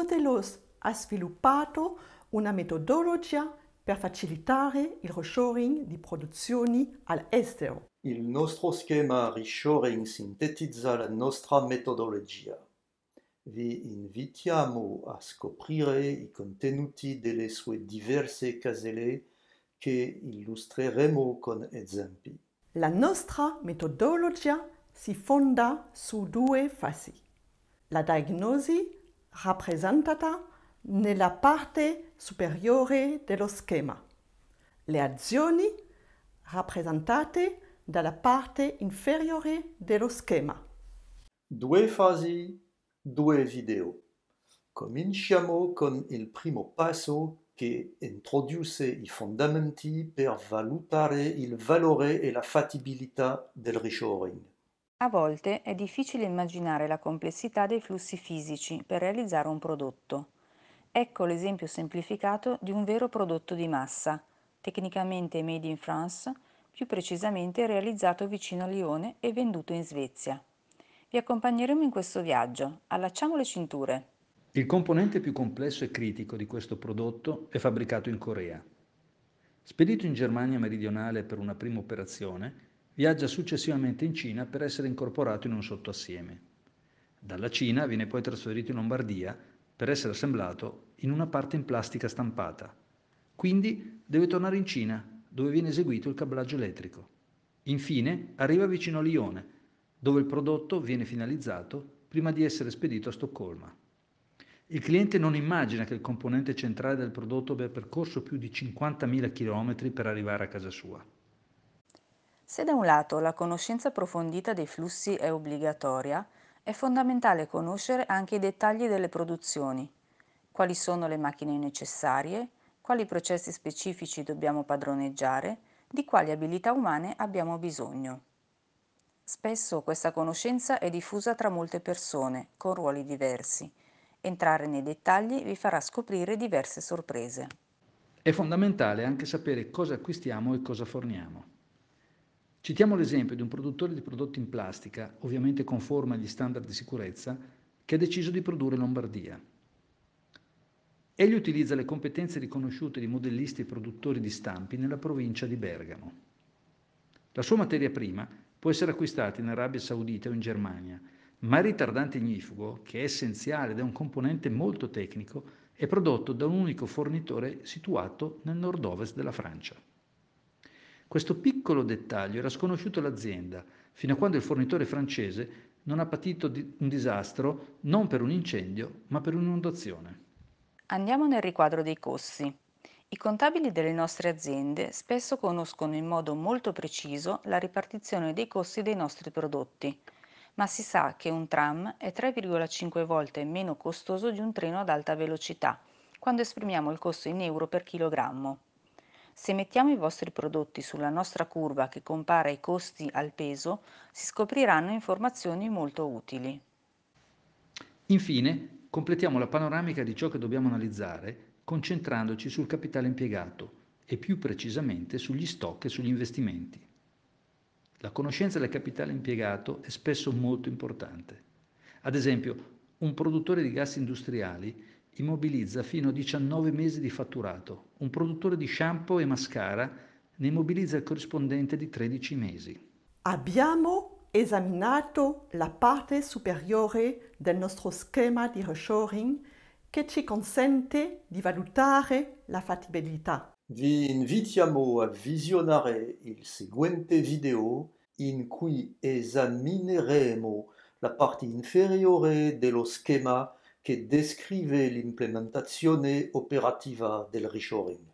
Ognuno di ha sviluppato una metodologia per facilitare il reshoring di produzioni all'estero. Il nostro schema reshoring sintetizza la nostra metodologia. Vi invitiamo a scoprire i contenuti delle sue diverse caselle che illustreremo con esempi. La nostra metodologia si fonda su due fasi, la diagnosi rappresentata nella parte superiore dello schema. Le azioni rappresentate dalla parte inferiore dello schema. Due fasi, due video. Cominciamo con il primo passo che introduce i fondamenti per valutare il valore e la fattibilità del reshoring. A volte è difficile immaginare la complessità dei flussi fisici per realizzare un prodotto. Ecco l'esempio semplificato di un vero prodotto di massa, tecnicamente made in France, più precisamente realizzato vicino a Lione e venduto in Svezia. Vi accompagneremo in questo viaggio. Allacciamo le cinture. Il componente più complesso e critico di questo prodotto è fabbricato in Corea. Spedito in Germania meridionale per una prima operazione, viaggia successivamente in Cina per essere incorporato in un sottoassieme. Dalla Cina viene poi trasferito in Lombardia per essere assemblato in una parte in plastica stampata. Quindi deve tornare in Cina, dove viene eseguito il cablaggio elettrico. Infine arriva vicino a Lione, dove il prodotto viene finalizzato prima di essere spedito a Stoccolma. Il cliente non immagina che il componente centrale del prodotto abbia percorso più di 50.000 km per arrivare a casa sua. Se da un lato la conoscenza approfondita dei flussi è obbligatoria, è fondamentale conoscere anche i dettagli delle produzioni, quali sono le macchine necessarie, quali processi specifici dobbiamo padroneggiare, di quali abilità umane abbiamo bisogno. Spesso questa conoscenza è diffusa tra molte persone, con ruoli diversi. Entrare nei dettagli vi farà scoprire diverse sorprese. È fondamentale anche sapere cosa acquistiamo e cosa forniamo. Citiamo l'esempio di un produttore di prodotti in plastica, ovviamente conforme agli standard di sicurezza, che ha deciso di produrre in Lombardia. Egli utilizza le competenze riconosciute di modellisti e produttori di stampi nella provincia di Bergamo. La sua materia prima può essere acquistata in Arabia Saudita o in Germania, ma il ritardante ignifugo, che è essenziale ed è un componente molto tecnico, è prodotto da un unico fornitore situato nel nord-ovest della Francia. Questo piccolo dettaglio era sconosciuto all'azienda, fino a quando il fornitore francese non ha patito di un disastro non per un incendio, ma per un'inondazione. Andiamo nel riquadro dei costi. I contabili delle nostre aziende spesso conoscono in modo molto preciso la ripartizione dei costi dei nostri prodotti, ma si sa che un tram è 3,5 volte meno costoso di un treno ad alta velocità, quando esprimiamo il costo in euro per chilogrammo. Se mettiamo i vostri prodotti sulla nostra curva che compara i costi al peso, si scopriranno informazioni molto utili. Infine, completiamo la panoramica di ciò che dobbiamo analizzare concentrandoci sul capitale impiegato e più precisamente sugli stock e sugli investimenti. La conoscenza del capitale impiegato è spesso molto importante. Ad esempio, un produttore di gas industriali immobilizza fino a 19 mesi di fatturato. Un produttore di shampoo e mascara ne immobilizza il corrispondente di 13 mesi. Abbiamo esaminato la parte superiore del nostro schema di reshoring che ci consente di valutare la fattibilità. Vi invitiamo a visionare il seguente video in cui esamineremo la parte inferiore dello schema che descrive l'implementazione operativa del reshoring.